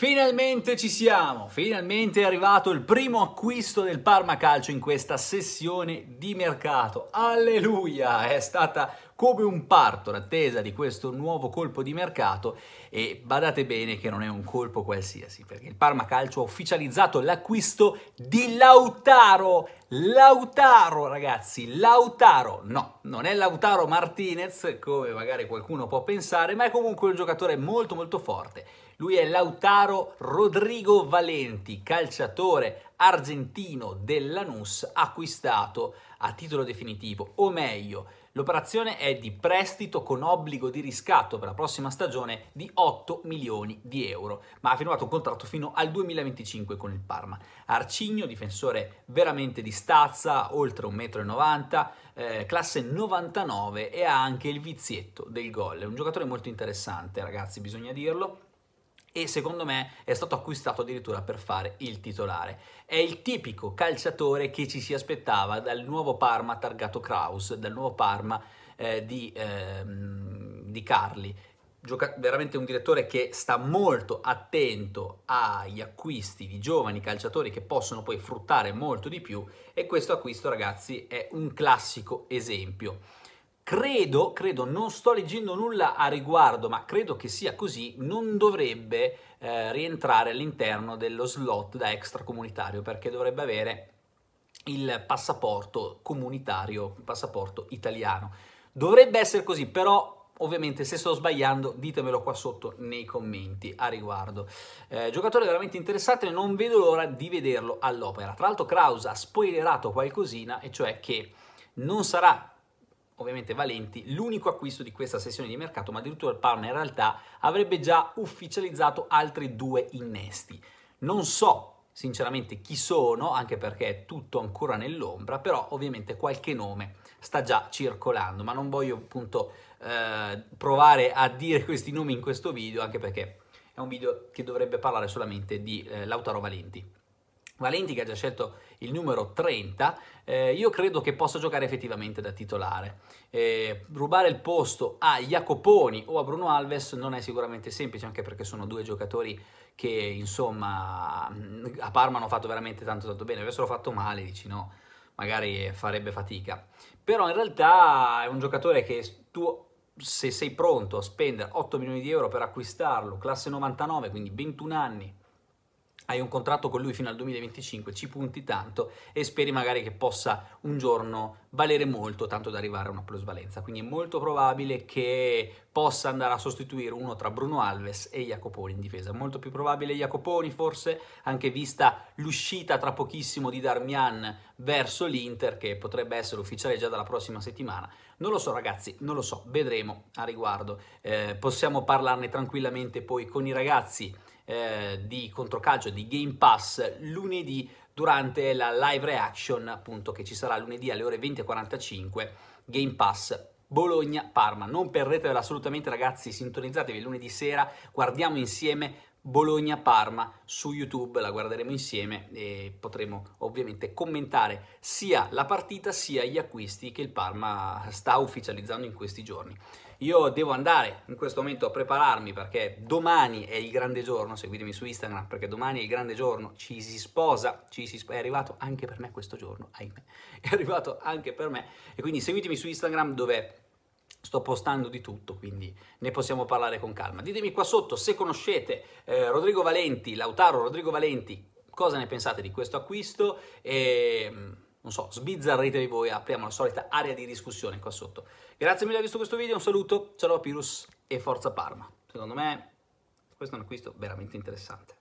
Finalmente ci siamo, finalmente è arrivato il primo acquisto del Parma Calcio in questa sessione di mercato. Alleluia, è stata come un parto l'attesa di questo nuovo colpo di mercato e badate bene che non è un colpo qualsiasi perché il Parma Calcio ha ufficializzato l'acquisto di Lautaro. Lautaro ragazzi, Lautaro, no, non è Lautaro Martinez come magari qualcuno può pensare, ma è comunque un giocatore molto molto forte. Lui è Lautaro Rodrigo Valenti, calciatore argentino dell'Anus acquistato a titolo definitivo, o meglio, L'operazione è di prestito con obbligo di riscatto per la prossima stagione di 8 milioni di euro, ma ha firmato un contratto fino al 2025 con il Parma. Arcigno, difensore veramente di stazza, oltre 1,90 m, eh, classe 99 e ha anche il vizietto del gol. È un giocatore molto interessante, ragazzi, bisogna dirlo e secondo me è stato acquistato addirittura per fare il titolare. È il tipico calciatore che ci si aspettava dal nuovo Parma targato Kraus, dal nuovo Parma eh, di, eh, di Carli, Gioca- veramente un direttore che sta molto attento agli acquisti di giovani calciatori che possono poi fruttare molto di più e questo acquisto ragazzi è un classico esempio credo, credo, non sto leggendo nulla a riguardo, ma credo che sia così, non dovrebbe eh, rientrare all'interno dello slot da extracomunitario perché dovrebbe avere il passaporto comunitario, il passaporto italiano. Dovrebbe essere così, però Ovviamente se sto sbagliando ditemelo qua sotto nei commenti a riguardo. Eh, giocatore veramente interessante, non vedo l'ora di vederlo all'opera. Tra l'altro Kraus ha spoilerato qualcosina, e cioè che non sarà ovviamente valenti, l'unico acquisto di questa sessione di mercato, ma addirittura il partner in realtà avrebbe già ufficializzato altri due innesti. Non so sinceramente chi sono, anche perché è tutto ancora nell'ombra, però ovviamente qualche nome sta già circolando, ma non voglio appunto eh, provare a dire questi nomi in questo video, anche perché è un video che dovrebbe parlare solamente di eh, Lautaro Valenti. Valenti che ha già scelto il numero 30, eh, io credo che possa giocare effettivamente da titolare. Eh, rubare il posto a Jacoponi o a Bruno Alves non è sicuramente semplice, anche perché sono due giocatori che insomma mm, a Parma hanno fatto veramente tanto tanto bene, avessero fatto male, dici no, magari farebbe fatica. Però in realtà è un giocatore che tu se sei pronto a spendere 8 milioni di euro per acquistarlo, classe 99, quindi 21 anni, hai un contratto con lui fino al 2025, ci punti tanto e speri magari che possa un giorno valere molto, tanto da arrivare a una plusvalenza. Quindi è molto probabile che possa andare a sostituire uno tra Bruno Alves e Jacoponi in difesa. Molto più probabile Jacoponi forse, anche vista l'uscita tra pochissimo di Darmian verso l'Inter, che potrebbe essere ufficiale già dalla prossima settimana. Non lo so ragazzi, non lo so, vedremo a riguardo. Eh, possiamo parlarne tranquillamente poi con i ragazzi eh, di controcalcio di Game Pass lunedì durante la live reaction appunto che ci sarà lunedì alle ore 20.45 Game Pass Bologna-Parma. Non perdetevela assolutamente ragazzi, sintonizzatevi lunedì sera, guardiamo insieme Bologna-Parma su YouTube, la guarderemo insieme e potremo ovviamente commentare sia la partita sia gli acquisti che il Parma sta ufficializzando in questi giorni. Io devo andare in questo momento a prepararmi perché domani è il grande giorno, seguitemi su Instagram perché domani è il grande giorno, ci si sposa, ci si sp- è arrivato anche per me questo giorno, ahimè, è arrivato anche per me e quindi seguitemi su Instagram dove Sto postando di tutto, quindi ne possiamo parlare con calma. Ditemi qua sotto se conoscete eh, Rodrigo Valenti, Lautaro Rodrigo Valenti, cosa ne pensate di questo acquisto e mm, non so, sbizzarritevi voi, apriamo la solita area di discussione qua sotto. Grazie mille per aver visto questo video, un saluto, ciao Pirus e forza Parma. Secondo me questo è un acquisto veramente interessante.